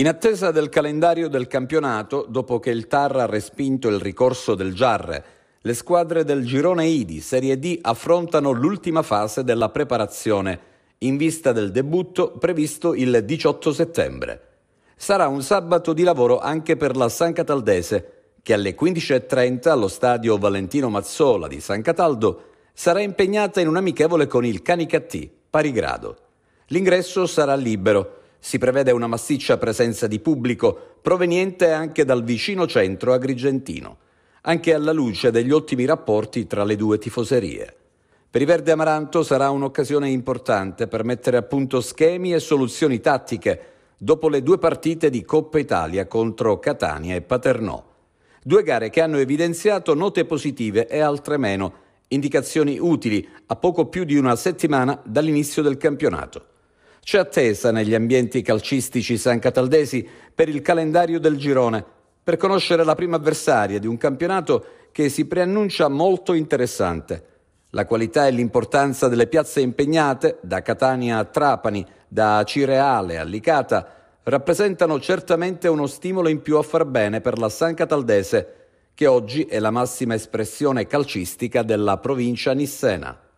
In attesa del calendario del campionato, dopo che il Tarra ha respinto il ricorso del Giarre, le squadre del girone I di Serie D affrontano l'ultima fase della preparazione in vista del debutto previsto il 18 settembre. Sarà un sabato di lavoro anche per la San Cataldese, che alle 15.30 allo stadio Valentino Mazzola di San Cataldo sarà impegnata in un amichevole con il Canicattì, pari grado. L'ingresso sarà libero si prevede una massiccia presenza di pubblico proveniente anche dal vicino centro agrigentino, anche alla luce degli ottimi rapporti tra le due tifoserie. Per i Verde Amaranto sarà un'occasione importante per mettere a punto schemi e soluzioni tattiche dopo le due partite di Coppa Italia contro Catania e Paternò. Due gare che hanno evidenziato note positive e altre meno, indicazioni utili a poco più di una settimana dall'inizio del campionato. C'è attesa negli ambienti calcistici sancataldesi per il calendario del girone, per conoscere la prima avversaria di un campionato che si preannuncia molto interessante. La qualità e l'importanza delle piazze impegnate, da Catania a Trapani, da Cireale a Licata, rappresentano certamente uno stimolo in più a far bene per la San Cataldese, che oggi è la massima espressione calcistica della provincia nissena.